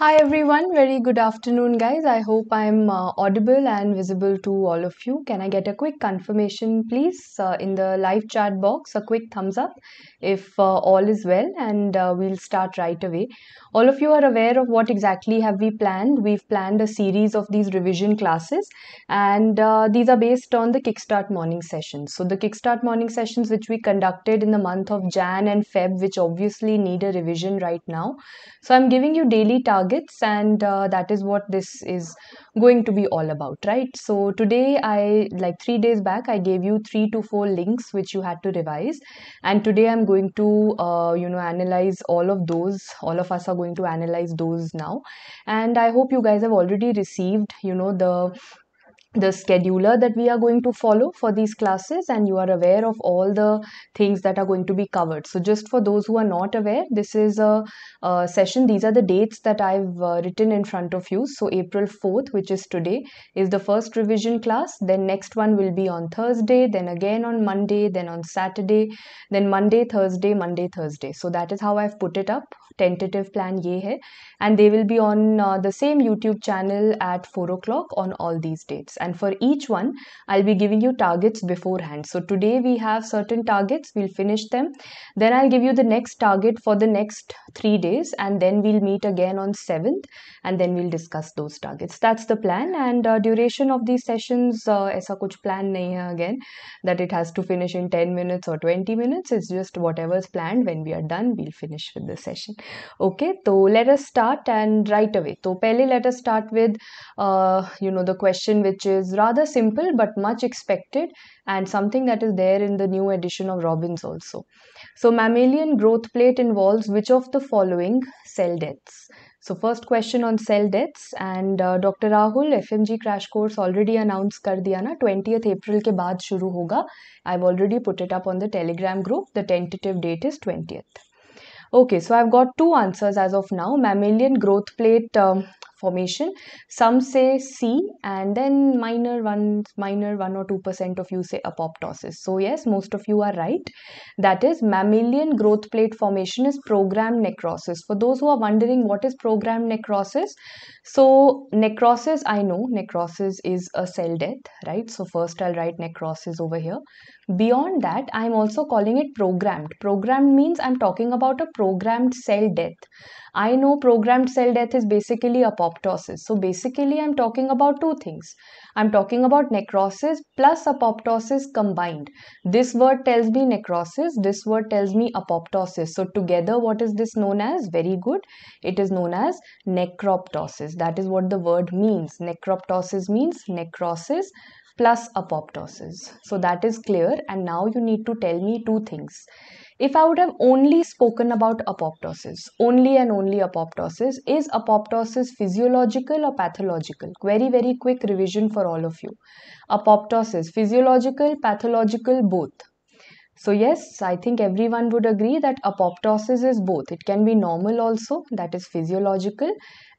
Hi everyone, very good afternoon, guys. I hope I'm uh, audible and visible to all of you. Can I get a quick confirmation, please, uh, in the live chat box? A quick thumbs up if uh, all is well, and uh, we'll start right away. All of you are aware of what exactly have we planned. We've planned a series of these revision classes, and uh, these are based on the Kickstart morning sessions. So the Kickstart morning sessions which we conducted in the month of Jan and Feb, which obviously need a revision right now. So I'm giving you daily targets targets and uh, that is what this is going to be all about right so today i like 3 days back i gave you 3 to 4 links which you had to revise and today i'm going to uh, you know analyze all of those all of us are going to analyze those now and i hope you guys have already received you know the the scheduler that we are going to follow for these classes and you are aware of all the things that are going to be covered so just for those who are not aware this is a, a session these are the dates that i've uh, written in front of you so april 4th which is today is the first revision class then next one will be on thursday then again on monday then on saturday then monday thursday monday thursday so that is how i've put it up tentative plan ye hai and they will be on uh, the same youtube channel at 4 o'clock on all these dates and for each one I'll be giving you targets beforehand so today we have certain targets we'll finish them then I'll give you the next target for the next 3 days and then we'll meet again on 7th and then we'll discuss those targets that's the plan and uh, duration of these sessions uh, kuch plan nahi hai again that it has to finish in 10 minutes or 20 minutes it's just whatever's planned when we are done we'll finish with the session okay so let us start and right away so pehle let us start with uh, you know the question which is is rather simple but much expected and something that is there in the new edition of Robbins also. So, mammalian growth plate involves which of the following cell deaths? So, first question on cell deaths and uh, Dr. Rahul FMG crash course already announced kar diya na. 20th April ke baad shuru hoga. I've already put it up on the Telegram group. The tentative date is 20th. Okay, so I've got two answers as of now. Mammalian growth plate um, formation. Some say C, and then minor one, minor one or two percent of you say apoptosis. So yes, most of you are right. That is mammalian growth plate formation is programmed necrosis. For those who are wondering what is programmed necrosis, so necrosis I know necrosis is a cell death, right? So first I'll write necrosis over here. Beyond that, I'm also calling it programmed. Programmed means I'm talking about a programmed cell death. I know programmed cell death is basically apoptosis. So basically, I'm talking about two things. I'm talking about necrosis plus apoptosis combined. This word tells me necrosis, this word tells me apoptosis. So together, what is this known as? Very good. It is known as necroptosis. That is what the word means. Necroptosis means necrosis plus apoptosis. So that is clear and now you need to tell me two things. If I would have only spoken about apoptosis, only and only apoptosis, is apoptosis physiological or pathological? Very, very quick revision for all of you. Apoptosis, physiological, pathological, both. So, yes, I think everyone would agree that apoptosis is both. It can be normal also, that is physiological,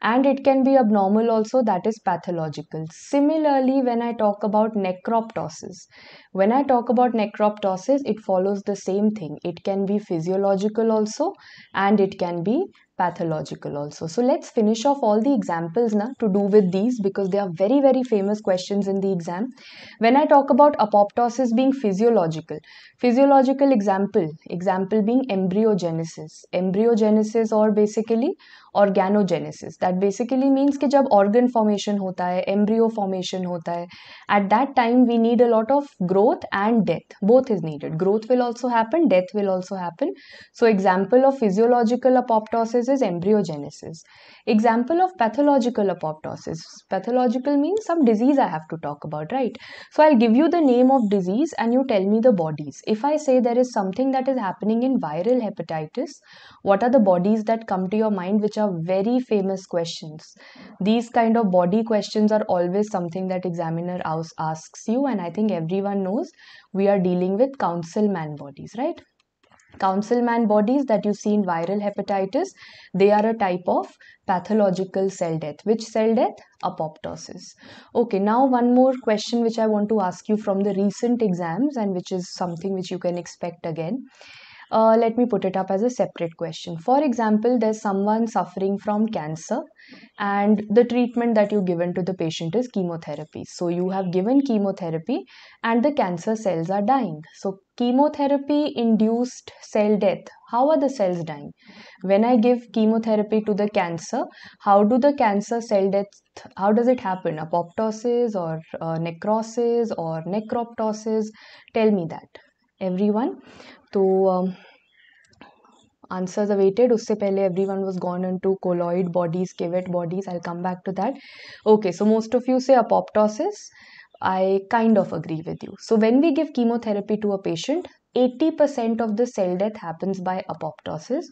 and it can be abnormal also, that is pathological. Similarly, when I talk about necroptosis, when I talk about necroptosis, it follows the same thing. It can be physiological also, and it can be pathological also. So let's finish off all the examples now to do with these because they are very very famous questions in the exam. When I talk about apoptosis being physiological, physiological example, example being embryogenesis. Embryogenesis or basically organogenesis that basically means कि जब organ formation होता है embryo formation होता है at that time we need a lot of growth and death both is needed growth will also happen death will also happen so example of physiological apoptosis is embryogenesis Example of pathological apoptosis. Pathological means some disease I have to talk about, right? So I'll give you the name of disease and you tell me the bodies. If I say there is something that is happening in viral hepatitis, what are the bodies that come to your mind which are very famous questions? These kind of body questions are always something that examiner asks you and I think everyone knows we are dealing with council man bodies, right? councilman bodies that you see in viral hepatitis, they are a type of pathological cell death. Which cell death? Apoptosis. Okay, now one more question which I want to ask you from the recent exams and which is something which you can expect again uh, let me put it up as a separate question for example there's someone suffering from cancer and the treatment that you given to the patient is chemotherapy so you have given chemotherapy and the cancer cells are dying so chemotherapy induced cell death how are the cells dying when i give chemotherapy to the cancer how do the cancer cell death how does it happen apoptosis or uh, necrosis or necroptosis tell me that everyone to um, answers awaited usse pehle everyone was gone into colloid bodies cavate bodies i'll come back to that okay so most of you say apoptosis i kind of agree with you so when we give chemotherapy to a patient 80% of the cell death happens by apoptosis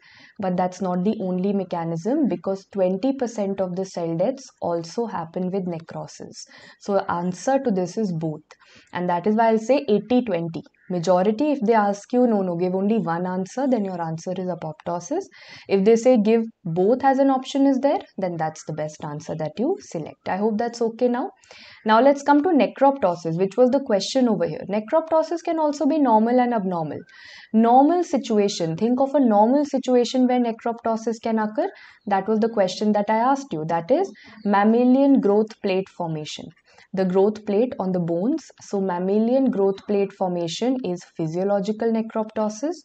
but that's not the only mechanism because 20% of the cell deaths also happen with necrosis so answer to this is both and that is why i'll say 80 20 majority if they ask you no no give only one answer then your answer is apoptosis if they say give both as an option is there then that's the best answer that you select i hope that's okay now now let's come to necroptosis which was the question over here necroptosis can also be normal and abnormal normal situation think of a normal situation where necroptosis can occur that was the question that i asked you that is mammalian growth plate formation the growth plate on the bones. So, mammalian growth plate formation is physiological necroptosis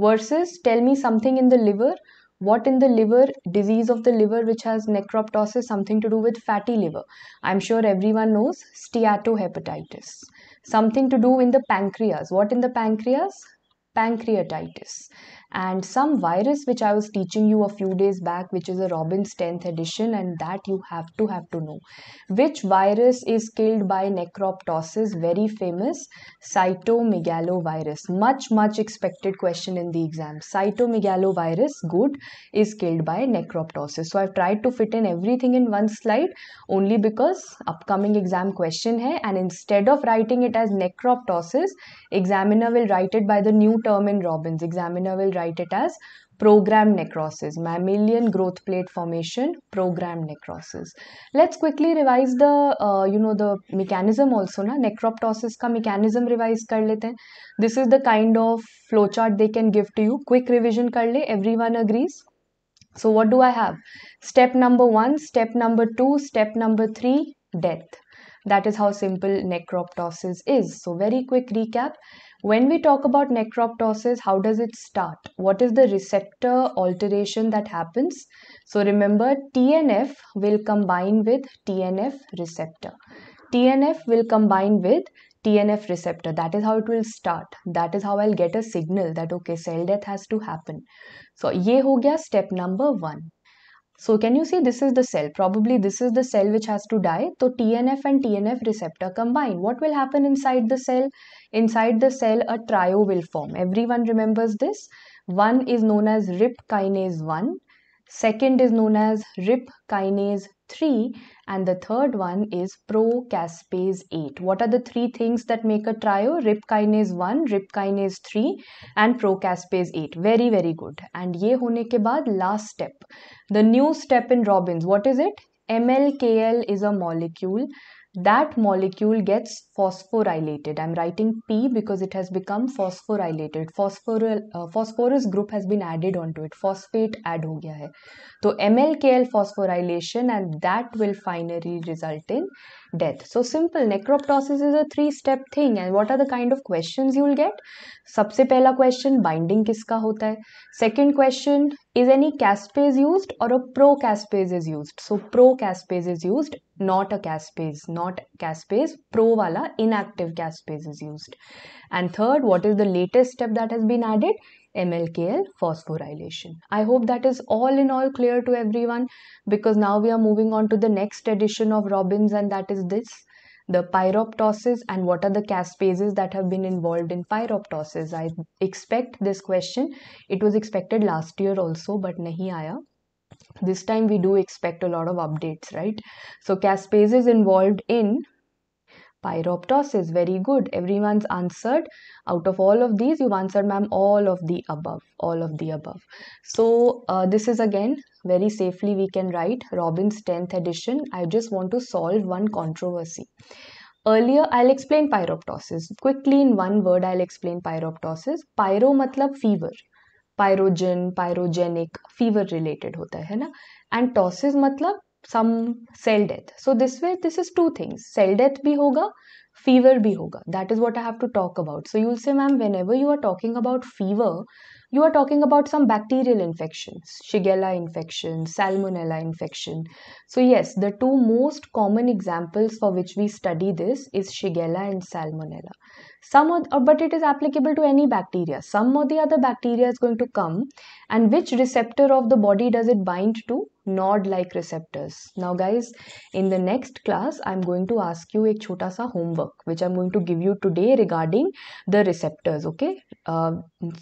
versus tell me something in the liver. What in the liver, disease of the liver which has necroptosis, something to do with fatty liver. I'm sure everyone knows steatohepatitis. Something to do in the pancreas. What in the pancreas? Pancreatitis and some virus which I was teaching you a few days back, which is a Robbins 10th edition, and that you have to have to know. Which virus is killed by necroptosis? Very famous cytomegalovirus. Much, much expected question in the exam. Cytomegalovirus, good, is killed by necroptosis. So I've tried to fit in everything in one slide only because upcoming exam question hai and instead of writing it as necroptosis, examiner will write it by the new term in Robbins. Examiner will write it as program necrosis mammalian growth plate formation program necrosis let's quickly revise the uh, you know the mechanism also na necroptosis ka mechanism revise kar lete hain this is the kind of flowchart they can give to you quick revision kar le everyone agrees so what do i have step number 1 step number 2 step number 3 death that is how simple necroptosis is so very quick recap when we talk about necroptosis, how does it start? What is the receptor alteration that happens? So remember, TNF will combine with TNF receptor. TNF will combine with TNF receptor. That is how it will start. That is how I'll get a signal that okay, cell death has to happen. So ये हो गया step number one. So can you see this is the cell? Probably this is the cell which has to die. So TNF and TNF receptor combine. What will happen inside the cell? Inside the cell a trio will form. Everyone remembers this. One is known as RIP kinase 1 Second is known as RIP kinase 3 and the third one is procaspase 8. What are the three things that make a trio? RIP kinase 1, RIP kinase 3 and procaspase 8. Very very good. And ye hone ke baad last step. The new step in Robbins. What is it? MLKL is a molecule that molecule gets phosphorylated. I'm writing P because it has become phosphorylated. Phosphoryl, uh, phosphorus group has been added onto it. Phosphate add ho gaya hai. So MLKL phosphorylation and that will finally result in death. So simple necroptosis is a three step thing and what are the kind of questions you will get? सबसे पहला question binding किसका होता है Second question is any caspase used or a pro caspase is used? So pro caspase is used, not a caspase, not caspase, pro wala inactive caspase is used. And third, what is the latest step that has been added? MLKL phosphorylation. I hope that is all in all clear to everyone because now we are moving on to the next edition of Robbins and that is this the pyroptosis and what are the caspases that have been involved in pyroptosis i expect this question it was expected last year also but nahi aaya this time we do expect a lot of updates right so caspases involved in Pyroptosis is very good. Everyone's answered. Out of all of these, you've answered, ma'am, all of the above. All of the above. So, uh, this is again very safely we can write Robin's 10th edition. I just want to solve one controversy. Earlier, I'll explain pyroptosis. Quickly, in one word, I'll explain pyroptosis. Pyro matlab fever. Pyrogen, pyrogenic, fever-related. होता है ना And टॉसिस मतलब some cell death. So this way, this is two things. Cell death bhi fever bhi That is what I have to talk about. So you'll say, ma'am, whenever you are talking about fever, you are talking about some bacterial infections, Shigella infection, Salmonella infection. So yes, the two most common examples for which we study this is Shigella and Salmonella some of, uh, but it is applicable to any bacteria some or the other bacteria is going to come and which receptor of the body does it bind to nod like receptors now guys in the next class i'm going to ask you a chota sa homework which i'm going to give you today regarding the receptors okay uh,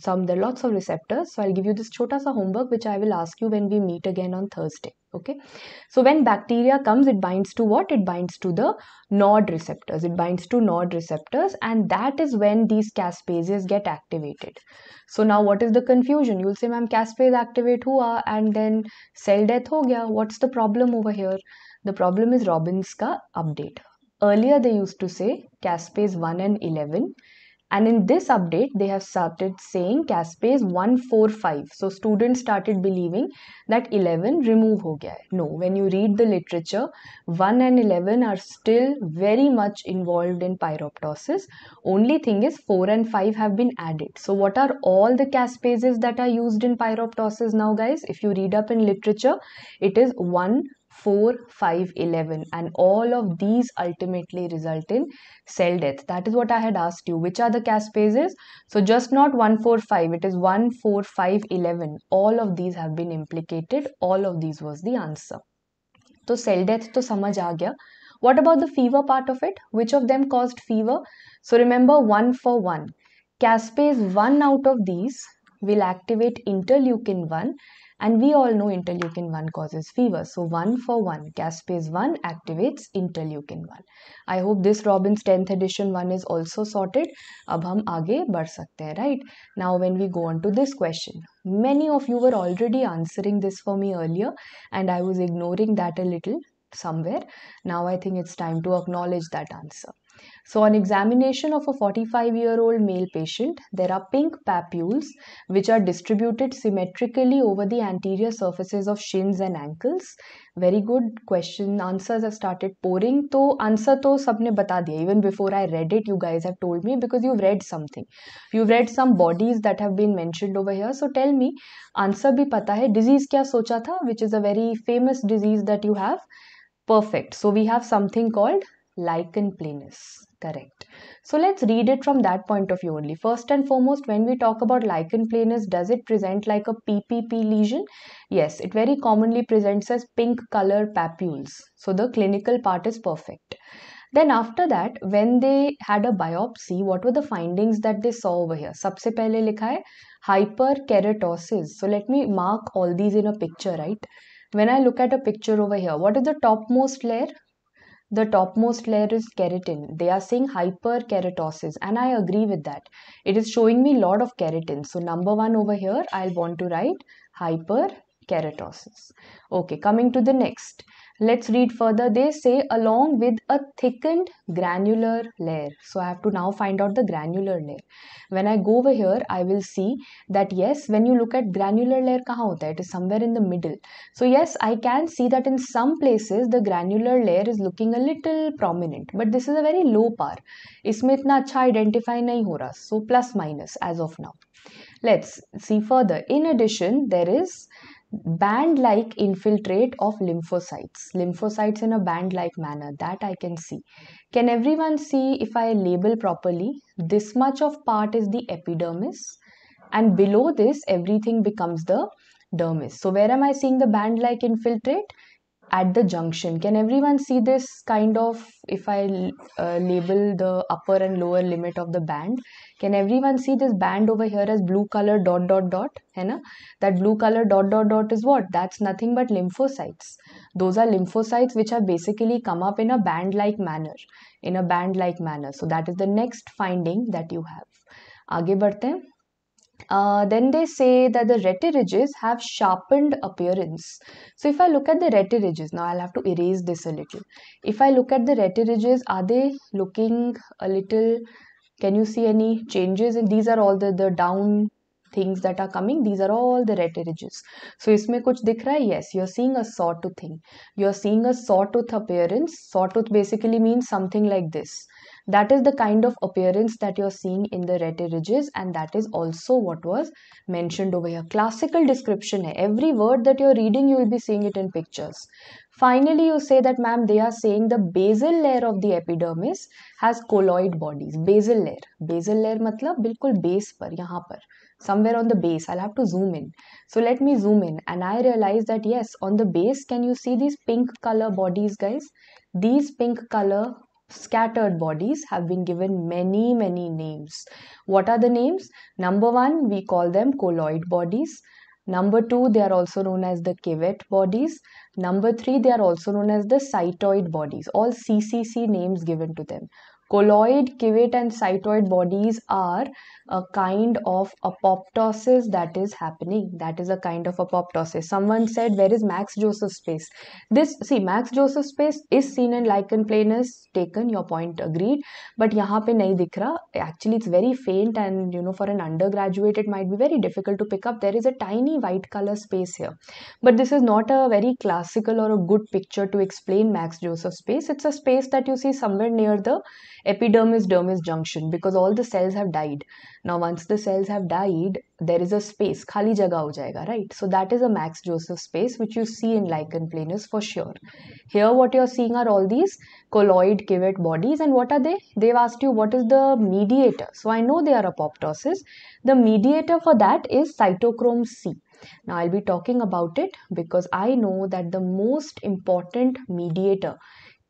some there are lots of receptors so i'll give you this chota sa homework which i will ask you when we meet again on thursday okay so when bacteria comes it binds to what it binds to the nod receptors it binds to nod receptors and that is when these caspases get activated so now what is the confusion you'll say ma'am caspase activate hua and then cell death ho gaya what's the problem over here the problem is robbins ka update earlier they used to say caspase 1 and 11 and in this update, they have started saying CASPase 145. So students started believing that 11 remove ho gaya hai. No, when you read the literature, 1 and 11 are still very much involved in pyroptosis. Only thing is 4 and 5 have been added. So what are all the caspases that are used in pyroptosis now guys? If you read up in literature, it is 1, 4, 5, 11. And all of these ultimately result in cell death. That is what I had asked you. Which are the caspases? So just not 1, 4, 5. It is 1, 4, 5, 11. All of these have been implicated. All of these was the answer. So cell death to samajh aa gaya. What about the fever part of it? Which of them caused fever? So remember 1 for 1. Caspase 1 out of these will activate interleukin 1 and we all know interleukin 1 causes fever. So 1 for 1, caspase 1 activates interleukin 1. I hope this Robbins 10th edition one is also sorted. अब हम आगे बढ़ सकते right? Now when we go on to this question. Many of you were already answering this for me earlier and I was ignoring that a little somewhere. Now I think it's time to acknowledge that answer. So, on examination of a 45 year old male patient, there are pink papules which are distributed symmetrically over the anterior surfaces of shins and ankles. Very good question. Answers have started pouring. to answer to sabne bata diya. Even before I read it, you guys have told me because you've read something. You've read some bodies that have been mentioned over here. So, tell me, answer bhi pata hai. Disease kya socha tha, which is a very famous disease that you have. Perfect. So, we have something called lichen planus correct so let's read it from that point of view only first and foremost when we talk about lichen planus does it present like a ppp lesion yes it very commonly presents as pink color papules so the clinical part is perfect then after that when they had a biopsy what were the findings that they saw over here सबसे पहले लिखा है hyperkeratosis so let me mark all these in a picture right when I look at a picture over here what is the topmost layer the topmost layer is keratin. They are saying hyperkeratosis and I agree with that. It is showing me lot of keratin. So number one over here, I'll want to write hyperkeratosis. Okay, coming to the next. Let's read further. They say along with a thickened granular layer. So I have to now find out the granular layer. When I go over here, I will see that yes, when you look at granular layer, kahan hota hai? it is somewhere in the middle. So yes, I can see that in some places the granular layer is looking a little prominent. But this is a very low par. Isme itna acha identify nahi ho raha. So plus minus as of now. Let's see further. In addition, there is band like infiltrate of lymphocytes, lymphocytes in a band like manner that I can see. Can everyone see if I label properly? This much of part is the epidermis and below this everything becomes the dermis. So where am I seeing the band like infiltrate? at the junction can everyone see this kind of if i uh, label the upper and lower limit of the band can everyone see this band over here as blue color dot dot dot hai na? that blue color dot dot dot is what that's nothing but lymphocytes those are lymphocytes which have basically come up in a band like manner in a band like manner so that is the next finding that you have aage badhte hain uh, then they say that the ridges have sharpened appearance. So if I look at the ridges now I'll have to erase this a little. If I look at the ridges, are they looking a little, can you see any changes? And these are all the, the down things that are coming these are all the ridges. so isme kuch dikh raha hai yes you're seeing a sawtooth thing you're seeing a sawtooth appearance sawtooth basically means something like this that is the kind of appearance that you're seeing in the rete ridges and that is also what was mentioned over here. Classical description hai. Every word that you're reading, you will be seeing it in pictures. Finally, you say that ma'am, they are saying the basal layer of the epidermis has colloid bodies. Basal layer. Basal layer matlab bilkul base par, yahan par. Somewhere on the base. I'll have to zoom in. So let me zoom in and I realize that yes, on the base, can you see these pink color bodies guys? These pink color scattered bodies have been given many, many names. What are the names? Number one, we call them colloid bodies. Number two, they are also known as the kivet bodies. Number three, they are also known as the cytoid bodies, all CCC names given to them. Colloid, kivet, and cytoid bodies are a kind of apoptosis that is happening. That is a kind of apoptosis. Someone said, Where is Max Joseph space? This, see, Max Joseph space is seen in lichen planus, taken, your point agreed. But yahan Actually, it's very faint, and you know, for an undergraduate, it might be very difficult to pick up. There is a tiny white color space here. But this is not a very classical or a good picture to explain Max Joseph space. It's a space that you see somewhere near the epidermis dermis junction because all the cells have died. Now, once the cells have died, there is a space, khali jaga ho jayega, right? So that is a Max Joseph space which you see in lichen planus for sure. Here, what you're seeing are all these colloid civet bodies, and what are they? They've asked you what is the mediator. So I know they are apoptosis. The mediator for that is cytochrome C. Now I'll be talking about it because I know that the most important mediator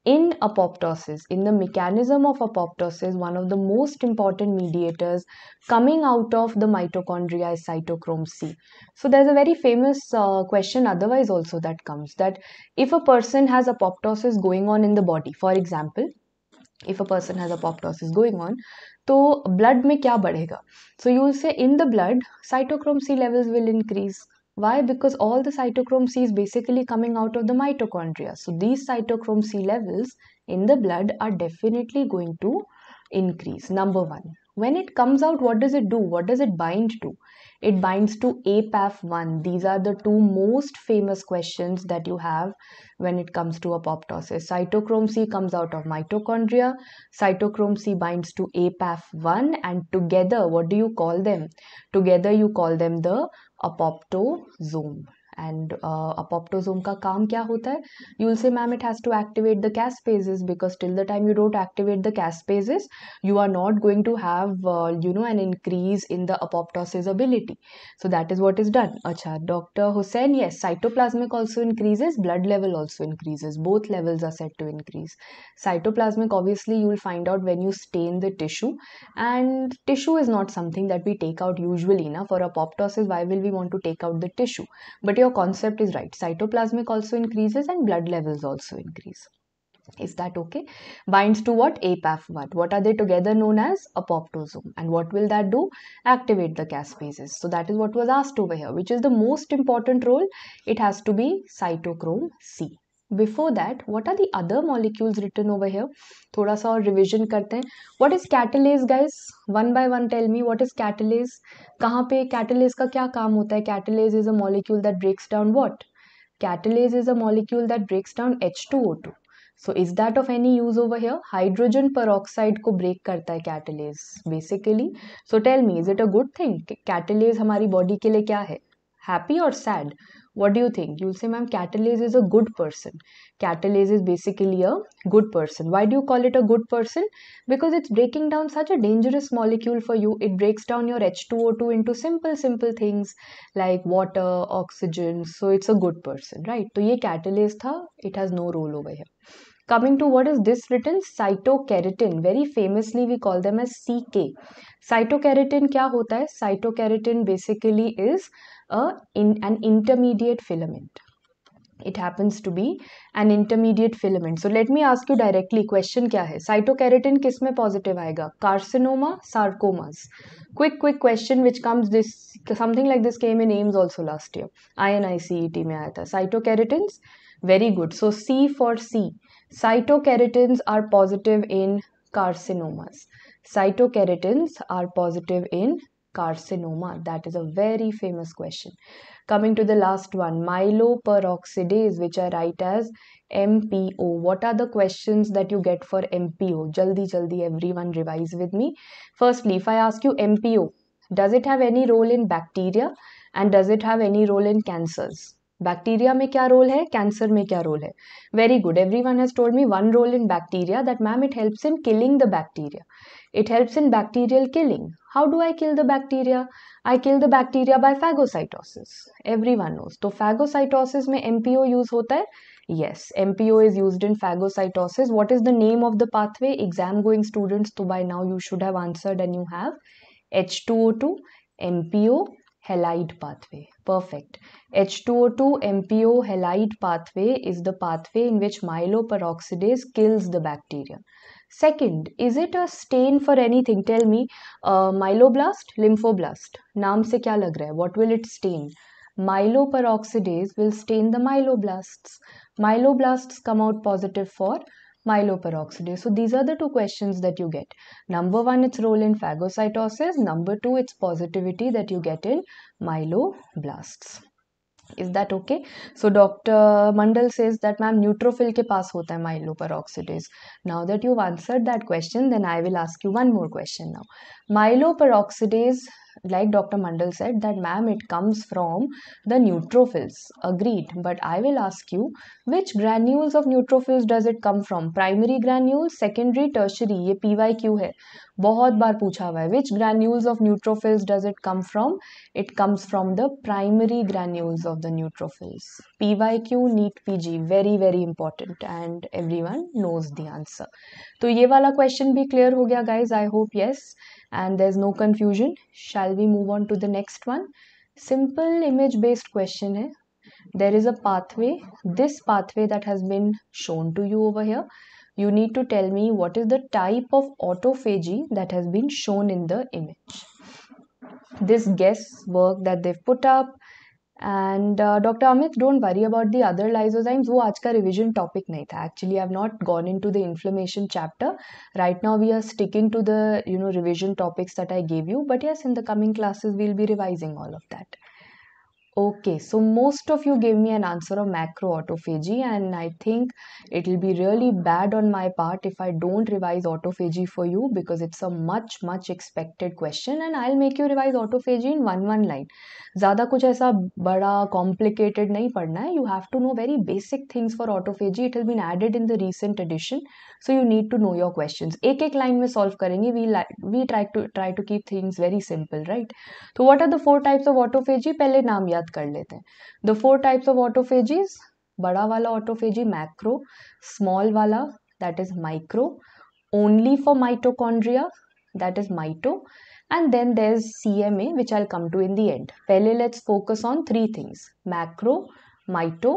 in apoptosis, in the mechanism of apoptosis, one of the most important mediators coming out of the mitochondria is cytochrome C. So there's a very famous uh, question otherwise also that comes that if a person has apoptosis going on in the body, for example, if a person has apoptosis going on, so blood तो kya badega? So you will say in the blood cytochrome C levels will increase. Why? Because all the cytochrome C is basically coming out of the mitochondria. So these cytochrome C levels in the blood are definitely going to increase. Number one when it comes out what does it do what does it bind to it binds to apaf1 these are the two most famous questions that you have when it comes to apoptosis cytochrome c comes out of mitochondria cytochrome c binds to apaf1 and together what do you call them together you call them the apoptosome and uh, apoptosome का काम क्या होता You will say, ma'am, it has to activate the caspases because till the time you don't activate the caspases, you are not going to have, uh, you know, an increase in the apoptosis ability. So that is what is done. Acha, Dr. Hussain, yes, cytoplasmic also increases, blood level also increases. Both levels are set to increase. Cytoplasmic, obviously, you will find out when you stain the tissue. And tissue is not something that we take out usually. Na, for apoptosis, why will we want to take out the tissue? But your your concept is right cytoplasmic also increases and blood levels also increase is that okay binds to what apaf1 what are they together known as apoptosome and what will that do activate the caspases so that is what was asked over here which is the most important role it has to be cytochrome c before that what are the other molecules written over here थोड़ा सा और revision करते हैं what is catalase guys one by one tell me what is catalase कहाँ पे catalase का क्या काम होता है catalase is a molecule that breaks down what catalase is a molecule that breaks down H two O two so is that of any use over here hydrogen पर oxide को break करता है catalase basically so tell me is it a good thing catalase हमारी body के लिए क्या है happy और sad what do you think you'll say ma'am catalase is a good person catalase is basically a good person why do you call it a good person because it's breaking down such a dangerous molecule for you it breaks down your h2o2 into simple simple things like water oxygen so it's a good person right so ye catalase tha it has no role over here coming to what is this written cytokeratin very famously we call them as ck cytokeratin kya hota hai cytokeratin basically is a in, an intermediate filament it happens to be an intermediate filament so let me ask you directly question kya hai cytokeratin kis mein positive aayega carcinoma sarcomas quick quick question which comes this something like this came in aims also last year INICET mein aaya tha cytokeratins very good so c for c cytokeratins are positive in carcinomas cytokeratins are positive in carcinoma? That is a very famous question. Coming to the last one, myeloperoxidase, which I write as MPO. What are the questions that you get for MPO? Jaldi, jaldi, everyone revise with me. Firstly, if I ask you MPO, does it have any role in bacteria and does it have any role in cancers? Bacteria में kya role hai? Cancer में kya role hai? Very good. Everyone has told me one role in bacteria that, ma'am, it helps in killing the bacteria. It helps in bacterial killing. How do I kill the bacteria? I kill the bacteria by phagocytosis. Everyone knows. So phagocytosis में MPO use होता hai. Yes, MPO is used in phagocytosis. What is the name of the pathway? Exam going students, so by now you should have answered and you have H2O2, MPO, halide pathway. Perfect. H2O2 MPO halide pathway is the pathway in which myeloperoxidase kills the bacteria. Second, is it a stain for anything? Tell me, uh, myeloblast, lymphoblast. नाम se kya lag raha hai? What will it stain? Myeloperoxidase will stain the myeloblasts. Myeloblasts come out positive for myeloperoxidase. So these are the two questions that you get. Number one, its role in phagocytosis. Number two, its positivity that you get in myeloblasts is that okay so dr mandal says that ma'am neutrophil ke pass hota hai myeloperoxidase now that you've answered that question then i will ask you one more question now myeloperoxidase like Dr. Mandal said, that ma'am, it comes from the neutrophils. Agreed. But I will ask you, which granules of neutrophils does it come from? Primary granules, secondary, tertiary. ये PYQ है. बहुत बार पूछा हुआ है. Which granules of neutrophils does it come from? It comes from the primary granules of the neutrophils. PYQ, neat PG. Very very important and everyone knows the answer. तो ये वाला question भी clear हो गया guys. I hope yes and there's no confusion shall we move on to the next one simple image based question hai there is a pathway this pathway that has been shown to you over here you need to tell me what is the type of autophagy that has been shown in the image this guess work that they've put up and doctor Amit don't worry about the other lysozymes वो आज का revision topic नहीं था actually I have not gone into the inflammation chapter right now we are sticking to the you know revision topics that I gave you but yes in the coming classes we'll be revising all of that okay so most of you gave me an answer of macro autophagy and I think it will be really bad on my part if I don't revise autophagy for you because it's a much much expected question and I'll make you revise autophagy in one one line ज़्यादा कुछ ऐसा बड़ा complicated नहीं पढ़ना है you have to know very basic things for autophagy it will been added in the recent edition so you need to know your question एक एक line में सॉल्व करेंगे we like we try to try to keep things very simple right तो what are the four types of autophagy पहले नाम याद बात कर लेते हैं the four types of autophagies बड़ा वाला ऑटोफेजी मैक्रो स्मॉल वाला that is micro only for mitochondria that is mito and then there's CMA which I'll come to in the end. Pehle, let's focus on three things macro, mito,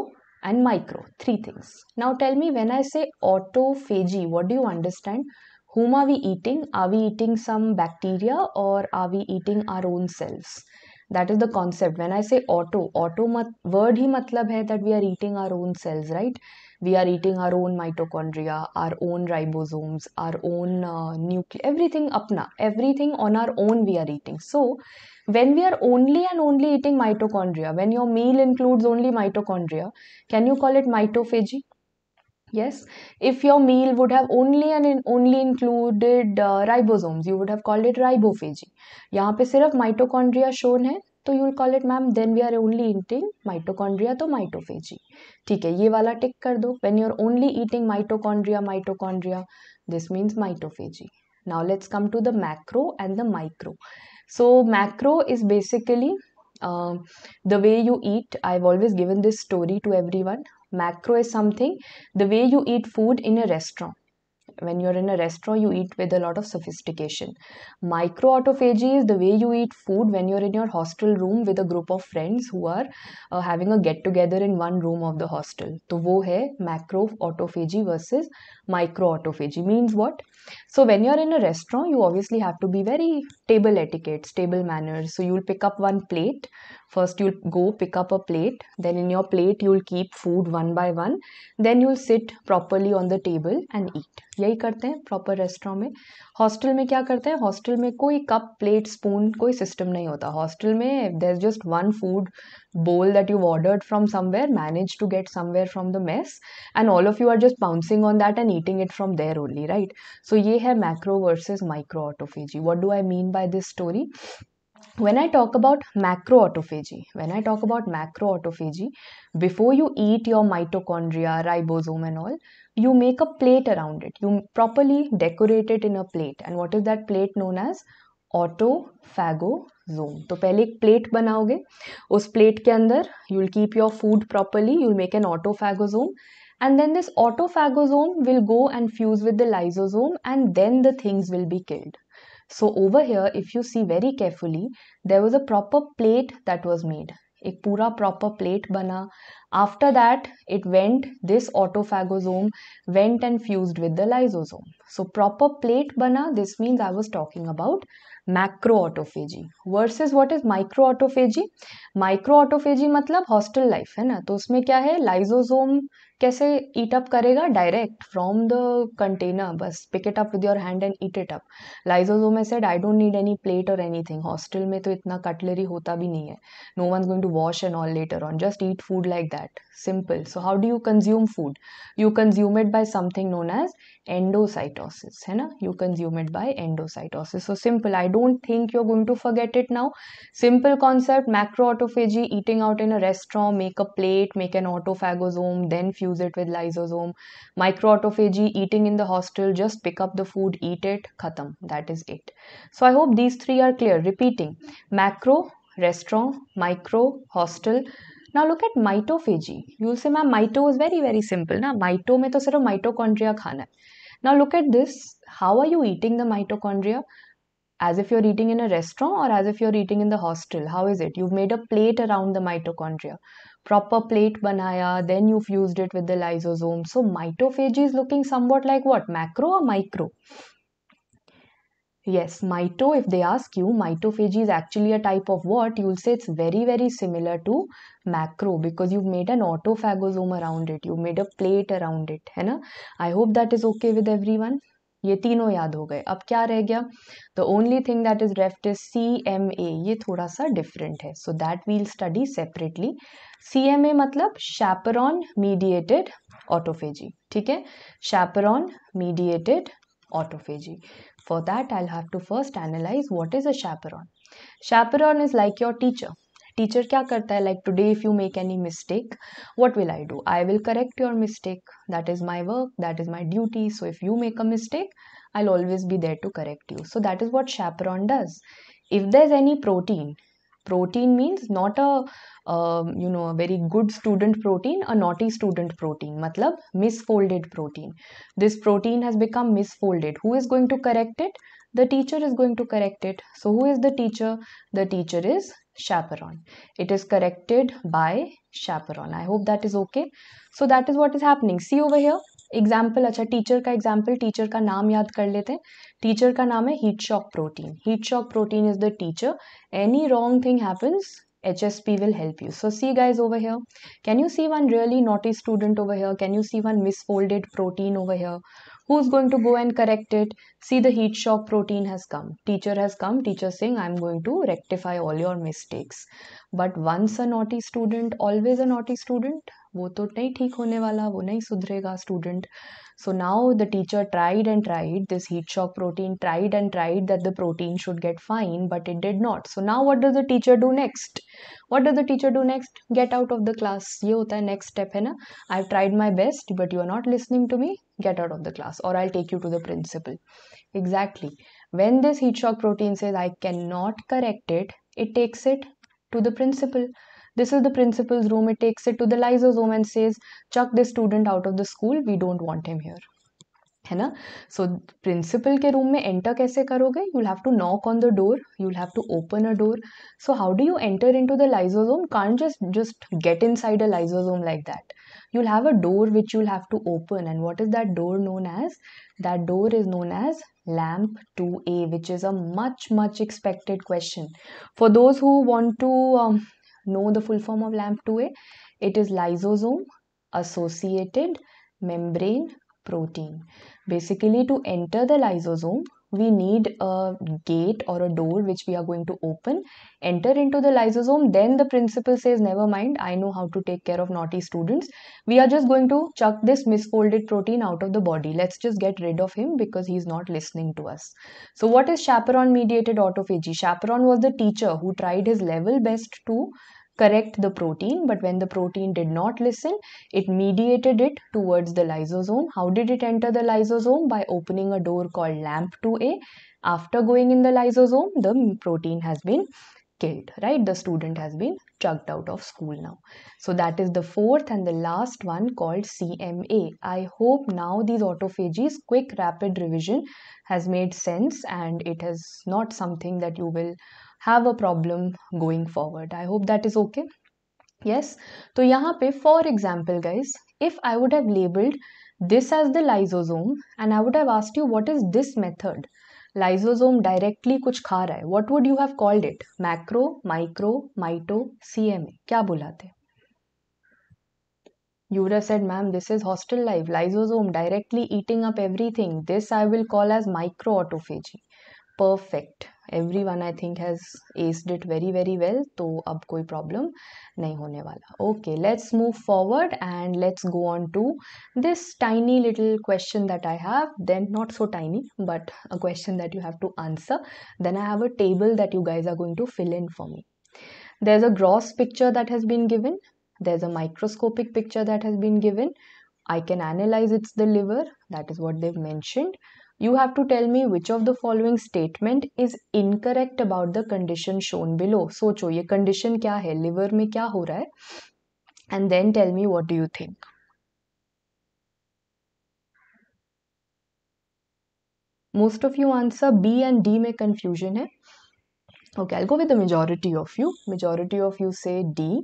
and micro. Three things. Now tell me when I say autophagy, what do you understand? Whom are we eating? Are we eating some bacteria or are we eating our own cells? That is the concept when I say auto auto मत word ही मतलब है that we are eating our own cells right we are eating our own mitochondria our own ribosomes our own uh, nucleus everything apna everything on our own we are eating so when we are only and only eating mitochondria when your meal includes only mitochondria can you call it mitophagy yes if your meal would have only and in only included uh, ribosomes you would have called it ribophagy yahan pe sirf mitochondria shown hai to you will call it ma'am then we are only eating mitochondria to mitophagy theek hai ye wala tick kar do when you are only eating mitochondria mitochondria this means mitophagy now let's come to the macro and the micro so macro is basically uh, the way you eat i've always given this story to everyone macro is something the way you eat food in a restaurant when you're in a restaurant you eat with a lot of sophistication Micro autophagy is the way you eat food when you're in your hostel room with a group of friends who are uh, having a get together in one room of the hostel तो वो है macro autophagy versus microautophagy means what so when you're in a restaurant you obviously have to be very table etiquette, table manners so you'll pick up one plate first you'll go pick up a plate then in your plate you'll keep food one by one then you'll sit properly on the table and eat यही karte hain proper restaurant में hostel में क्या करते हैं hostel में कोई cup plate spoon कोई system नहीं होता हॉस्टल में there just one food bowl that you ordered from somewhere manage to get somewhere from the mess and all of you are just bouncing on that and eating it from there only right so ये है macro versus micro autophagy what do I mean by this story when I talk about macro autophagy when I talk about macro autophagy before you eat your mitochondria ribosome and all you make a plate around it. You properly decorate it in a plate. And what is that plate known as? Autophagosome. So, पहले एक plate बनाओगे उस You के अंदर your food properly. You will make an autophagosome. and then this autophagosome will go and fuse with the lysosome and then the things will be killed so over here if you see very carefully there was a proper plate that was made एक पूरा proper plate बना after that it went this autophagosome went and fuse with the lysosome so proper plate बना this means I was talking about macro autophagy versus what is micro autophagy micro autophagy मतलब hostel life है ना तो उसमें क्या है lysosome कैसे eat up करेगा डायरेक्ट फ्रॉम द कंटेनर बस pick it up with your hand and eat it up lysosome में said I don't need any plate और एनी थिंग हॉस्टल में तो इतना कटलरी होता भी नहीं है no one going to wash and all later on just eat food like that simple so how do you consume food you consume it by something known as endocytosis है ना you consume it by endocytosis so simple I don't think you are going to forget it now simple concept macro autophagy eating out in a restaurant make a plate make an autophagosome then few confuse it with lysosome. Microautophagy, eating in the hostel, just pick up the food, eat it, khatam. That is it. So I hope these three are clear. Repeating macro, restaurant, micro, hostel. Now look at mitophagy. You will say, ma'am, mito is very, very simple. Na? Mito mein sirf mitochondria khana Now look at this. How are you eating the mitochondria? As if you're eating in a restaurant or as if you're eating in the hostel. How is it? You've made a plate around the mitochondria proper plate banaya, then you fused it with the lysosome. So mitophagy is looking somewhat like what? Macro or micro? Yes, mito, if they ask you, mitophagy is actually a type of what? You'll say it's very, very similar to macro because you've made an autophagosome around it. You've made a plate around it. Hai na? I hope that is okay with everyone. ये तीनों याद हो गए अब क्या रह गया the only thing that is left is C M A ये थोड़ा सा डिफरेंट है so that we'll study separately C M A मतलब शैपरॉन मीडिएटेड ऑटोफेजी ठीक है chaperone mediated autophagy for that I have to first analyse what is a chaperone chaperone is like your teacher Teacher, क्या करता है like today if you make any mistake what will i do i will correct your mistake that is my work that is my duty so if you make a mistake i'll always be there to correct you so that is what chaperon does if there's any protein protein means not a uh, you know a very good student protein a naughty student protein matlab misfolded protein this protein has become misfolded who is going to correct it the teacher is going to correct it so who is the teacher the teacher is chaperon It is corrected by chaperon I hope that is okay. So that is what is happening. See over here. example acha teacher ka example teacher ka naam yaad kar lete hain teacher ka naam hai heat shock protein heat shock protein is the teacher any wrong thing happens HSP will help you. So see guys over here. Can you see one really naughty student over here? Can you see one misfolded protein over here? who's going to go and correct it see the heat shock protein has come teacher has come teacher saying i'm going to rectify all your mistakes but once a naughty student always a naughty student वो तो नहीं ठीक होने वाला वो नहीं सुधरेगा student so now the teacher tried and tried this heat shock protein tried and tried that the protein should get fine but it did not so now what does the teacher do next what does the teacher do next get out of the class ये होता है next step है ना I tried my best but you are not listening to me get out of the class और I take you to the principal exactly when this heat shock protein says I can not correct it it takes it to the principal This is the principal's room. It takes it to the lysosome and says, chuck this student out of the school. We don't want him here. है ना so principal के room में enter कैसे करोगे you have to knock on the door you have to open a door so how do you enter into the lysosome can just just get inside a lysosome like that you'll have a door which you'll have to open and what is that door known as that door is known as lamp 2a which is a much much expected question for those who want to um, know the full form of LAMP2A? It is lysosome associated membrane protein. Basically, to enter the lysosome, we need a gate or a door which we are going to open, enter into the lysosome. Then the principal says, Never mind, I know how to take care of naughty students. We are just going to chuck this misfolded protein out of the body. Let's just get rid of him because he's not listening to us. So, what is chaperone mediated autophagy? Chaperone was the teacher who tried his level best to correct the protein but when the protein did not listen it mediated it towards the lysosome how did it enter the lysosome by opening a door called lamp2a after going in the lysosome the protein has been killed right the student has been chucked out of school now so that is the fourth and the last one called cma i hope now these autophagies quick rapid revision has made sense and it is not something that you will have a problem going forward i hope that is okay yes so here, for example guys if i would have labeled this as the lysosome and i would have asked you what is this method lysosome directly kuch kha रहा what would you have called it macro micro mito cma Kya बुलाते you would have said ma'am this is hostel life lysosome directly eating up everything this i will call as micro autophagy perfect everyone I think has aced it very very well तो अब कोई problem नहीं होने वाला okay let's move forward and let's go on to this tiny little question that I have then not so tiny but a question that you have to answer then I have a table that you guys are going to fill in for me there's a gross picture that has been given there's a microscopic picture that has been given i can analyze it's the liver that is what they've mentioned you have to tell me which of the following statement is incorrect about the condition shown below. choose ये condition क्या है liver में क्या and then tell me what do you think. Most of you answer B and D. D में confusion Okay, I'll go with the majority of you. Majority of you say D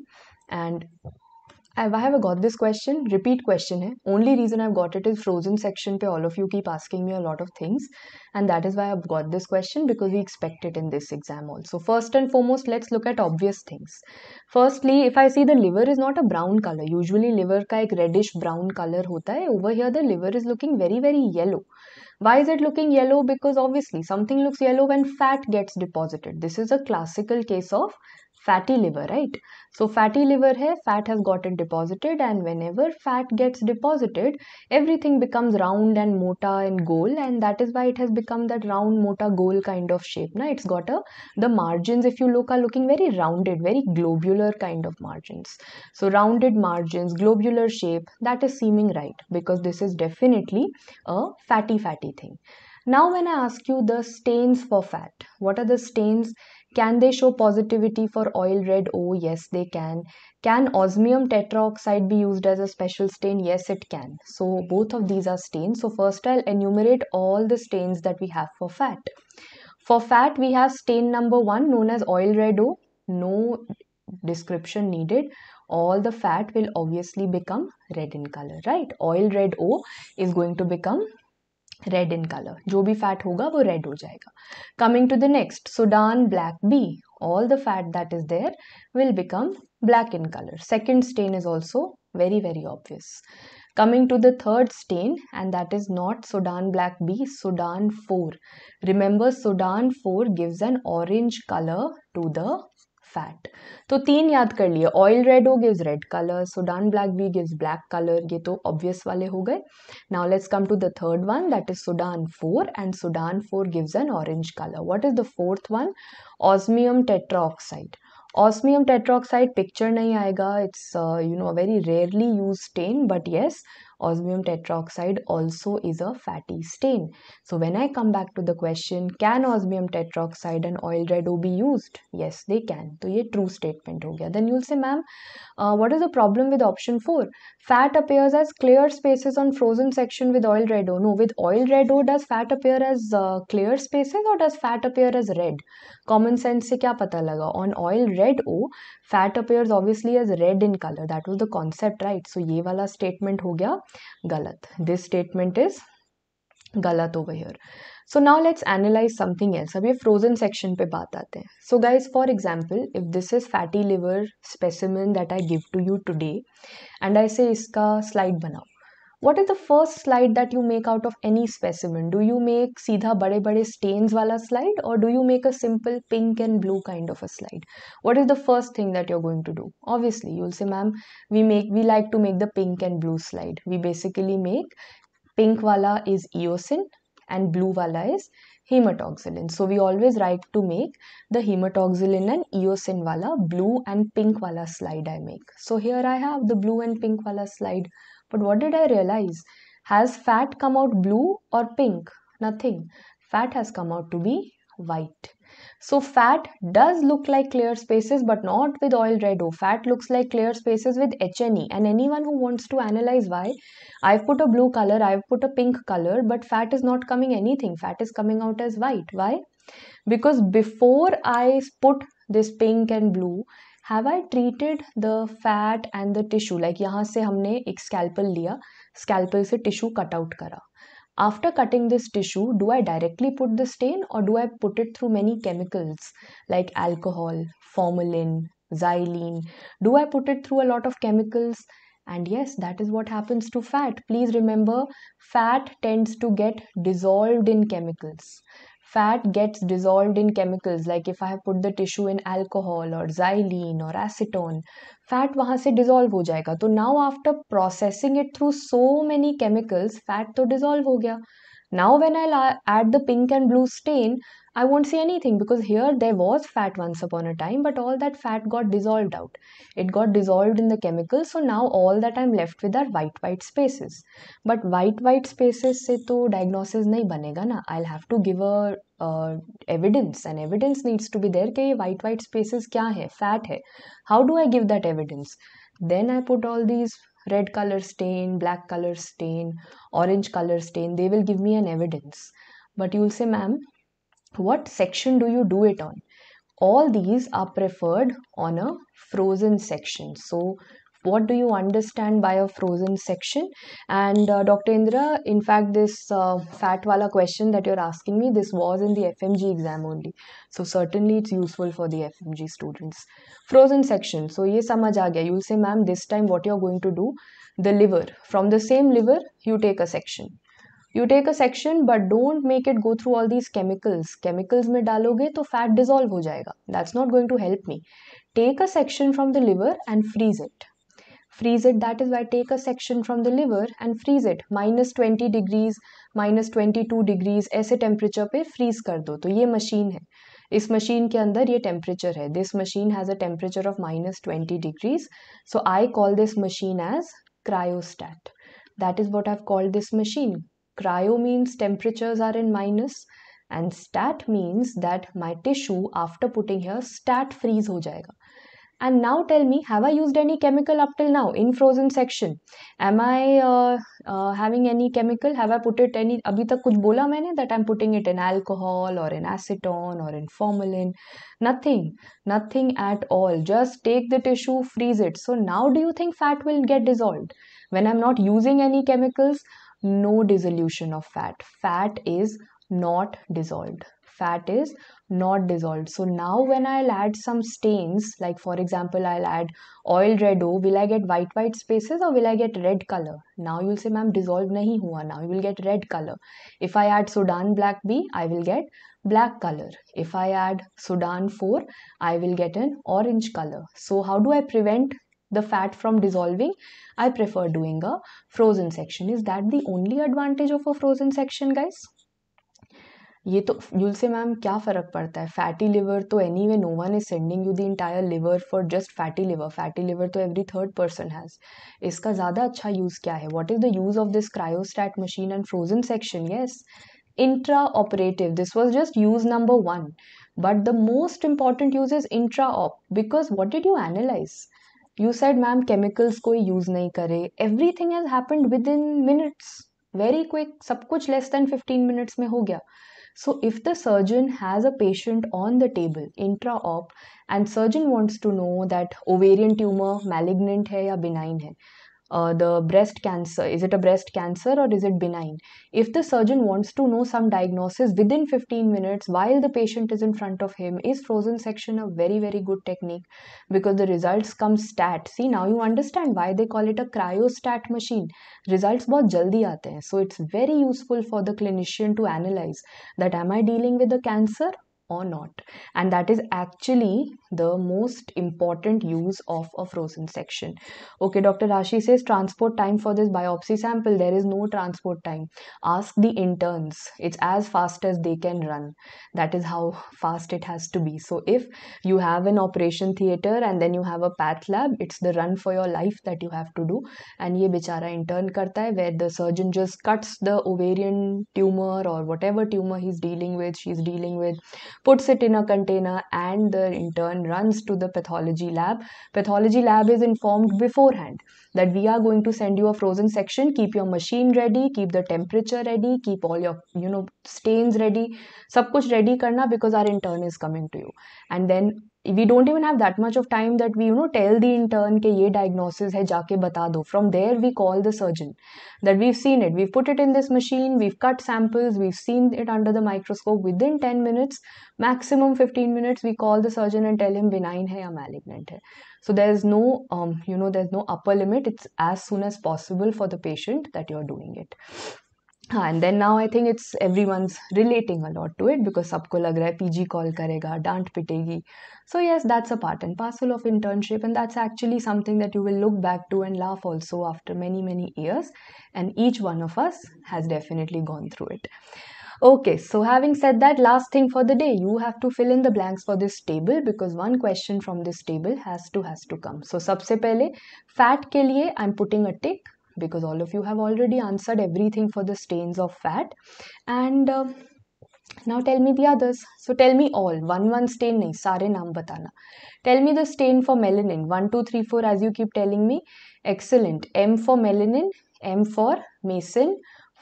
and I have got this question, repeat question. Hai. Only reason I've got it is frozen section pe all of you keep asking me a lot of things. And that is why I've got this question because we expect it in this exam also. First and foremost, let's look at obvious things. Firstly, if I see the liver is not a brown color. Usually liver ka ek reddish brown color hota hai. Over here the liver is looking very very yellow. Why is it looking yellow? Because obviously something looks yellow when fat gets deposited. This is a classical case of fatty liver right so fatty liver hai fat has gotten deposited and whenever fat gets deposited everything becomes round and mota and goal and that is why it has become that round mota goal kind of shape na it's got a the margins if you look are looking very rounded very globular kind of margins so rounded margins globular shape that is seeming right because this is definitely a fatty fatty thing now when i ask you the stains for fat what are the stains can they show positivity for oil red? Oh, yes, they can. Can osmium tetraoxide be used as a special stain? Yes, it can. So, both of these are stains. So, first I'll enumerate all the stains that we have for fat. For fat, we have stain number one known as oil red O. No description needed all the fat will obviously become red in color right oil red o is going to become red in colour जो भी fat होगा वो red हो जाएगा coming to the next Sudan black B all the fat that is there will become black in colour second stain is also very very obvious coming to the third stain and that is not Sudan black B Sudan four remember Sudan four gives an orange colour to the fat तो तीन याद कर लिए oil red हो gives red colour Sudan black भी gives black colour ये तो obvious वाले हो गए now let's come to the third one that is Sudan four and Sudan four gives an orange colour what is the fourth one osmium tetroxide osmium tetroxide picture नहीं आएगा it's you know very rarely use stain but yes osmium tetroxide also is a fatty stain. So when I come back to the question, can osmium tetroxide and oil red O be used? Yes, they can. So a true statement हो Then you'll say, ma'am, uh, what is the problem with option four? Fat appears as clear spaces on frozen section with oil red O. No, with oil red O, does fat appear as uh, clear spaces or does fat appear as red? Common sense से क्या On oil red O, fat appears obviously as red in color. That was the concept, right? So ये statement हो गया गलत this statement is गलत over और so now let's analyse something else अब ये फ्रोजन सेक्शन पे बात आते हैं so guys for example if this is fatty liver specimen that I give to you today and I say इसका slide बनाओ what is the first slide that you make out of any specimen? Do you make seedha bade bade stains wala slide or do you make a simple pink and blue kind of a slide? What is the first thing that you're going to do? Obviously, you'll say, ma'am, we make we like to make the pink and blue slide. We basically make pink wala is eosin and blue wala is hematoxylin. So we always like to make the hematoxylin and eosin wala blue and pink wala slide I make. So here I have the blue and pink wala slide but what did I realize? Has fat come out blue or pink? Nothing. Fat has come out to be white. So fat does look like clear spaces but not with oil red O. Fat looks like clear spaces with HNE and anyone who wants to analyze why I've put a blue color, I've put a pink color but fat is not coming anything. Fat is coming out as white. Why? Because before I put this pink and blue have I treated the fat and the tissue like? यहाँ से हमने एक scalpel लिया scalpel से tissue cut out करा after cutting this tissue do i directly put the stain or do i put it through many chemicals like alcohol formalin xylene do i put it through a lot of chemicals and yes that is what happens to fat please remember fat tends to get dissolved in chemicals fat gets dissolved in chemicals like if i have put the tissue in alcohol or xylene or acetone fat wahan se dissolve ho jayega so now after processing it through so many chemicals fat to dissolve ho gaya now when i add the pink and blue stain I won't say anything because here there was fat once upon a time, but all that fat got dissolved out. It got dissolved in the chemicals, so now all that I'm left with are white white spaces. But white white spaces say, to diagnosis nahi banega na. I'll have to give a uh, evidence and evidence needs to be there कि ये white white spaces क्या है, fat है. How do I give that evidence? Then I put all these red color stain, black color stain, orange color stain. They will give me an evidence. But you'll say, ma'am, what section do you do it on all these are preferred on a frozen section so what do you understand by a frozen section and uh, dr indra in fact this uh, fat wala question that you're asking me this was in the fmg exam only so certainly it's useful for the fmg students frozen section so ye samajh aa gaya you'll say ma'am this time what you're going to do the liver from the same liver you take a section you take a section but don't make it go through all these chemicals chemicals में डालोगे तो fat dissolve हो जाएगा that's not going to help me take a section from the liver and freeze it freeze it that is why take a section from the liver and freeze it minus twenty degrees minus twenty two degrees ऐसे temperature पे freeze कर दो तो ये machine है इस machine के अंदर ये टेम्परेचर है this machine has a temperature of minus twenty degrees so I call this machine as cryostat that is what I've call this machine Cryo means temperatures are in minus and stat means that my tissue after putting here stat freeze ho jayega. And now tell me, have I used any chemical up till now in frozen section? Am I uh, uh, having any chemical? Have I put it any? अभी तक कुछ बोला मैंने that I'm putting it in alcohol or in acetone or in formalin? Nothing, nothing at all. Just take the tissue, freeze it. So now, do you think fat will get dissolved when I'm not using any chemicals? no dissolution of fat. Fat is not dissolved. Fat is not dissolved. So now when I'll add some stains, like for example, I'll add oil red O, will I get white white spaces or will I get red color? Now you'll say, ma'am, dissolved nahi hua. Now you will get red color. If I add Sudan black B, I will get black color. If I add Sudan 4, I will get an orange color. So how do I prevent the fat from dissolving i prefer doing a frozen section is that the only advantage of a frozen section guys ये तो you'll से ma'am क्या फ़र्क पड़ता है fatty liver तो anyway no one is sending you the entire liver for just fatty liver fatty liver तो every third person has इसका ज़्यादा अच्छा यूज़ क्या है what is the use of this cryostat machine and frozen section yes intra operative this was just use number one but the most important use is intra op because what did you analyse you said ma'am chemicals कोई use नहीं करे everything has happened within minutes very quick सब कुछ less than fifteen minutes में हो गया so if the surgeon has a patient on the table intra op and surgeon wants to know that ovarian tumour malignant है या benign है Uh, the breast cancer is it a breast cancer or is it benign if the surgeon wants to know some diagnosis within 15 minutes while the patient is in front of him is frozen section a very very good technique because the results come stat see now you understand why they call it a cryostat machine results bahut jaldi aate hain so it's very useful for the clinician to analyze that am i dealing with a cancer or not and that is actually the most important use of a frozen section okay dr rashi says transport time for this biopsy sample there is no transport time ask the interns it's as fast as they can run that is how fast it has to be so if you have an operation theater and then you have a path lab it's the run for your life that you have to do and ye bechara intern karta hai where the surgeon just cuts the ovarian tumor or whatever tumor he's dealing with she's dealing with puts it in a container, and the intern runs to the pathology lab. Pathology lab is informed beforehand that we are going to send you a frozen section. Keep your machine ready, keep the temperature ready, keep all your you know stains ready, sab kuch ready karna because our intern is coming to you. And then we don't even have that much of time that we you know tell the intern के ये diagnosis है जाके बता दो from there we call the surgeon that we've seen it we've put it in this machine we've cut samples we've seen it under the microscope within ten minutes maximum fifteen minutes we call the surgeon and tell him benign है या malignant है सो there is no you know you is no upper limit it's as as as possible for the patient that you are doing it हाँ and then now I think it's everyone's relating a lot to it because सबको लग रहा है PG call करेगा डांट पिटेगी so yes that's a part and parcel of internship and that's actually something that you will look back to and laugh also after many many years and each one of us has definitely gone through it Okay, so having said that, last thing for the day, you have to fill in the blanks for this table because one question from this table has to has to come. So सबसे पहले fat के लिए I'm putting a tick because all of you have already answered everything for the stains of fat and uh, now tell me the others so tell me all one one stain nahi sare naam batana tell me the stain for melanin 1 2 3 4 as you keep telling me excellent m for melanin m for mason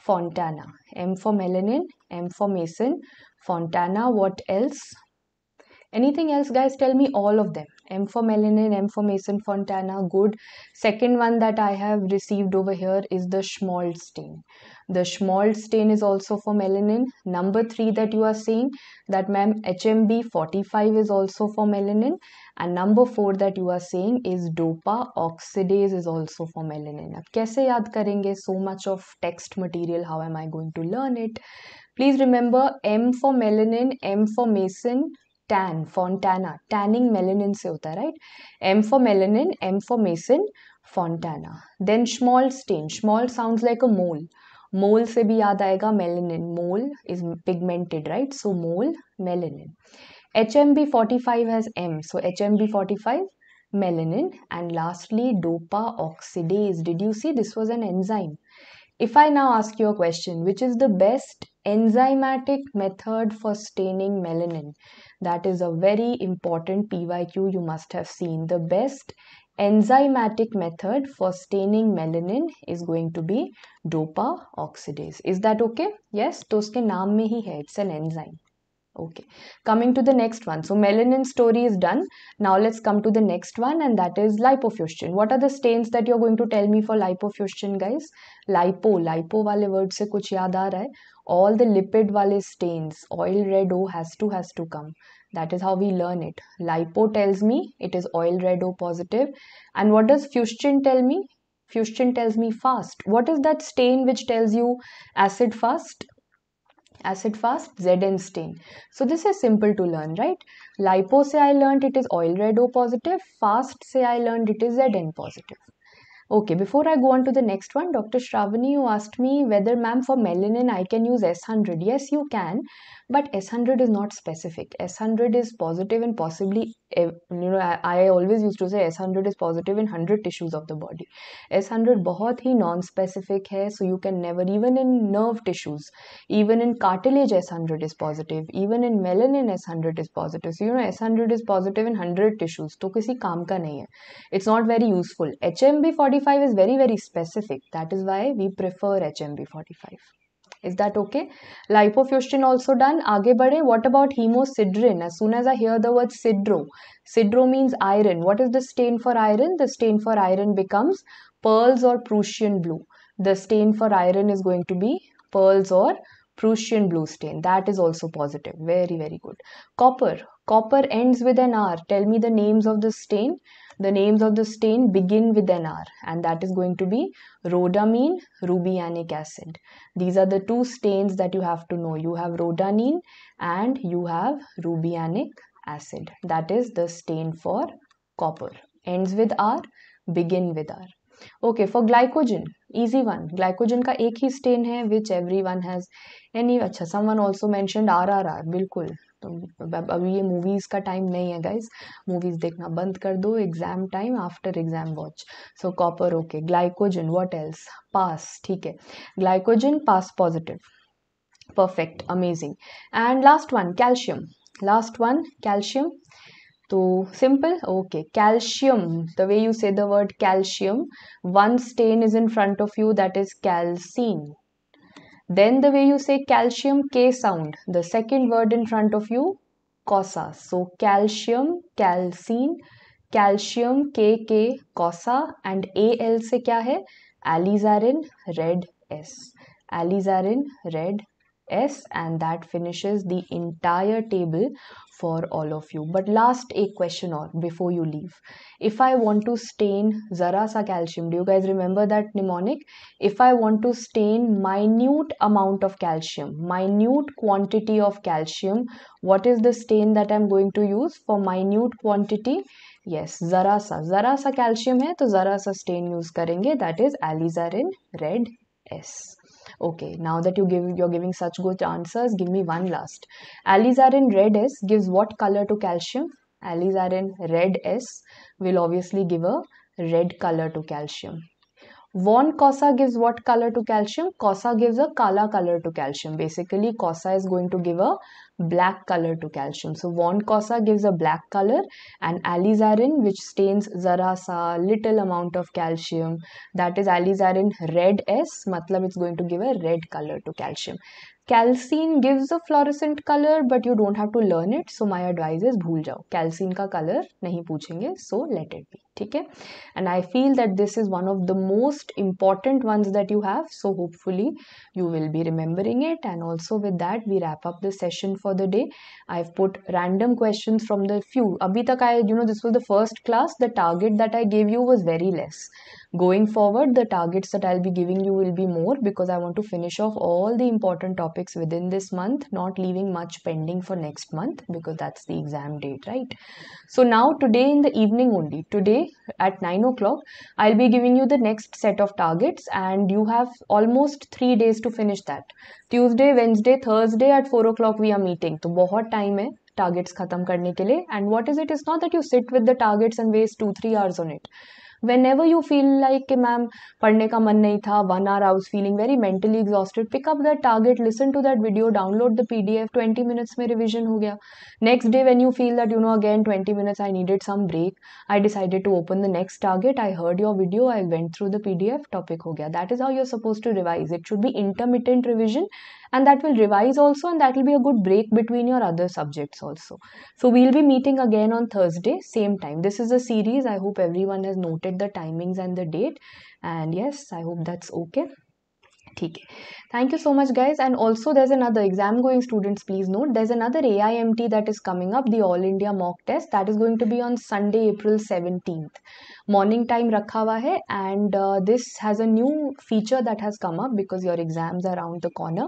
fontana m for melanin m for mason fontana what else anything else guys tell me all of them m for melanin m for mason fontana good second one that i have received over here is the stain the stain is also for melanin number 3 that you are seeing that ma'am hmb 45 is also for melanin and number 4 that you are saying is dopa oxidase is also for melanin ab kaise yaad karenge so much of text material how am i going to learn it please remember m for melanin m for mason tan fontana tanning melanin se hota right m for melanin m for mason fontana then small stain small sounds like a mole mole se bhi yaad aayega melanin mole is pigmented right so mole melanin hmb 45 has m so hmb 45 melanin and lastly dopa oxidase did you see this was an enzyme if i now ask you a question which is the best enzymatic method for staining melanin that is a very important PYQ you must have seen. The best enzymatic method for staining melanin is going to be dopa oxidase. Is that okay? Yes, So उसके नाम में ही It's an enzyme okay coming to the next one so melanin story is done now let's come to the next one and that is lipofuscin what are the stains that you're going to tell me for lipofuscin guys lipo lipo wale word se kuch yaad aa raha hai all the lipid wale stains oil red o has to has to come that is how we learn it lipo tells me it is oil red o positive and what does fusion tell me fusion tells me fast what is that stain which tells you acid fast acid fast Zn stain. So this is simple to learn, right? Lipo say I learned it is oil red O positive. Fast say I learned it is Zn positive. Okay, before I go on to the next one, Dr. Shravani, you asked me whether, ma'am, for melanin I can use S100. Yes, you can, but S but s100 is not specific s100 is positive and possibly I always use to say S hundred is positive in hundred 100 of the body S hundred बहुत ही non specific है so you can never even in nerve tissues even in cartilage S hundred is positive even in melanin in S hundred is positive so you know S hundred is positive in hundred tissues तो किसी काम का नहीं है it's not very useful H M B forty five is very very specific that is why we prefer H M B forty five Is that okay? Lipofuscin also done. Aage bade, what about hemosiderin? As soon as I hear the word sidro, sidro means iron. What is the stain for iron? The stain for iron becomes pearls or Prussian blue. The stain for iron is going to be pearls or Prussian blue stain. That is also positive. Very, very good. Copper. Copper ends with an R. Tell me the names of the stain the names of the stain begin with an R and that is going to be rhodamine, rubianic acid. These are the two stains that you have to know. You have rhodanine and you have rubianic acid. That is the stain for copper. Ends with R, begin with R. Okay, for glycogen, easy one. Glycogen ka ek hi stain hai, which everyone has. Any अच्छा someone also mentioned RRR बिल्कुल तो अब ये movies का time नहीं है guys movies देखना बंद कर दो exam time after exam watch so copper okay glycogen what else PAS ठीक है glycogen PAS positive perfect amazing and last one calcium last one calcium तो simple okay calcium the way you say the word calcium one stain is in front of you that is calcein Then the way you say calcium, K sound, the second word in front of you, cosa. So calcium, calcine, calcium, K K cosa and AL se kya hai? Alizarin, red S. Alizarin, red S and that finishes the entire table for all of you but last a question or before you leave if i want to stain zara sa calcium do you guys remember that mnemonic if i want to stain minute amount of calcium minute quantity of calcium what is the stain that i'm going to use for minute quantity yes zara sa zara sa calcium hai to zara sa stain use karenge that is alizarin red s okay now that you give you're giving such good answers give me one last alizarin red s gives what color to calcium alizarin red s will obviously give a red color to calcium Von Kosa gives what color to calcium? Kosa gives a kala color to calcium. Basically, Kosa is going to give a black color to calcium. So, Von Kosa gives a black color and alizarin which stains zarasa little amount of calcium. That is alizarin red S, matlab it's going to give a red color to calcium. Calcein gives a fluorescent colour but you don't have to learn it so my advice is भूल जाओ कैल्सिन का colour नहीं पूछेंगे so let it be ठीक है and I feel that this is one of the most important ones that you have so hopefully you will be remembering it and also with that we wrap up the session for the day I have put random question from the few अभी तक I you know this was the first class the target that I gave you was very less going forward the targets that i'll be giving you will be more because i want to finish off all the important topics within this month not leaving much pending for next month because that's the exam date right so now today in the evening only today at 9 o'clock i'll be giving you the next set of targets and you have almost three days to finish that tuesday wednesday thursday at 4 o'clock we are meeting so बहुत time है targets खत्म karne के and what is it is not that you sit with the targets and waste 2 3 hours on it whenever you feel like कि ma'am पढ़ने का मन नहीं था one or I was feeling very mentally exhausted pick up that target listen to that video download the P D F twenty minutes में revision हो गया next day when you feel that you know again twenty minutes I needed some break I decided to open the next target I heard your video I went through the P D F topic हो गया that is how you're suppose to revise it should be intermediate revision and that will revise also and that will be a good break between your other subjects also so we'll be meeting again on thursday same time this is a series i hope everyone has noted the timings and the date and yes i hope that's okay ठीक thank you so much guys and also there's another exam going students please note there's another aimt that is coming up the all india mock test that is going to be on sunday april 17th morning time rakha hai and uh, this has a new feature that has come up because your exams are around the corner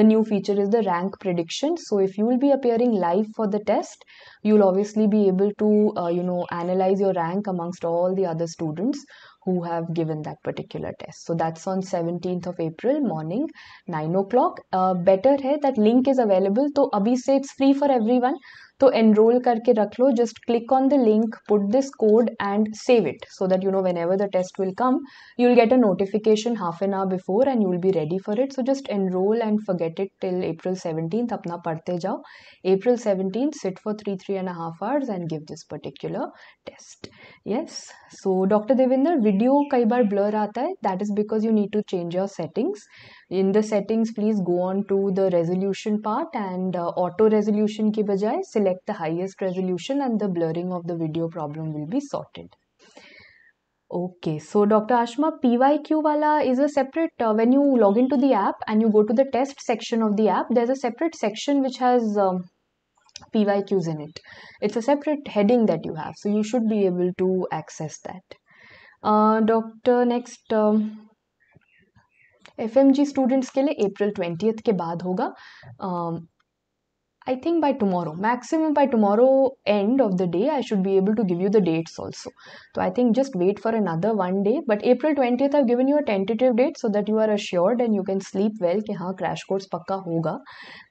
the new feature is the rank prediction so if you will be appearing live for the test you'll obviously be able to uh, you know analyze your rank amongst all the other students who have given that particular test. So that's on 17th of April morning 9 o'clock. Uh, better है that link is available. तो अभी से it's free for everyone. तो enroll करके रख लो just click on the link put this code and save it so that you know whenever the test will come you'll get a notification half an hour before and you'll be ready for it so just enroll and forget it till April 17th अपना पढ़ते जाओ April 17th sit for 3 3 and a half hours and give this particular test yes so dr devinder video kai bar blur aata hai that is because you need to change your settings in the settings please go on to the resolution part and uh, auto resolution ki bajaye select the highest resolution and the blurring of the video problem will be sorted okay so dr ashma pyq wala is a separate uh, when you log into the app and you go to the test section of the app there's a separate section which has um, PYQs in it. It's a separate heading that you have, so you should be able to access that. Uh, doctor, next. Um, FMG students के लिए अप्रैल twentieth के बाद होगा um, I think by tomorrow, maximum by tomorrow end of the day, I should be able to give you the dates also. So I think just wait for another one day. But April 20th, I've given you a tentative date so that you are assured and you can sleep well. Ki, haan, crash course pakka hoga.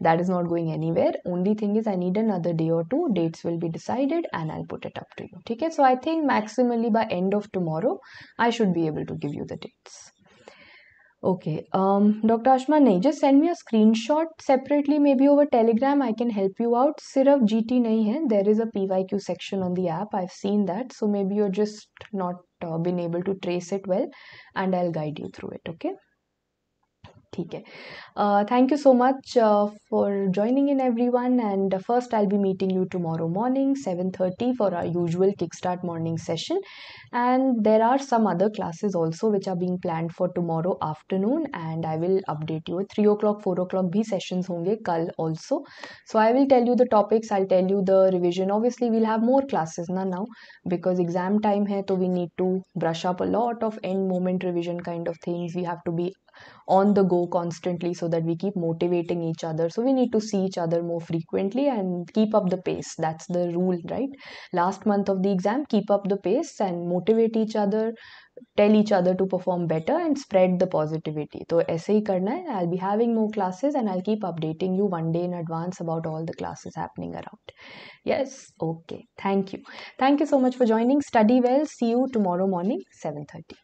That is not going anywhere. Only thing is, I need another day or two. Dates will be decided and I'll put it up to you. Okay? So I think maximally by end of tomorrow, I should be able to give you the dates. Okay, um, Dr. Ashma, nahi, just send me a screenshot separately, maybe over Telegram. I can help you out. Sirf GT nahi hai. There is a PYQ section on the app. I've seen that. So maybe you're just not uh, been able to trace it well, and I'll guide you through it. Okay. ठीक है thank you so much for joining in everyone and first I be meeting you tomorrow morning seven thirty for our usual kick start and there are some other classes also which are being planned for tomorrow afternoon and i will update you 3 o'clock 4 o'clock bhi sessions honge kal also so i will tell you the topics i'll tell you the revision obviously we'll have more classes na now because exam time hai so we need to brush up a lot of end moment revision kind of things we have to be on the go constantly so that we keep motivating each other so we need to see each other more frequently and keep up the pace that's the rule right last month of the exam keep up the pace and motivate each other tell each other to perform better and spread the positivity so essay karna, करना I'll be having more classes and I'll keep updating you one day in advance about all the classes happening around yes okay thank you thank you so much for joining study well see you tomorrow morning 7:30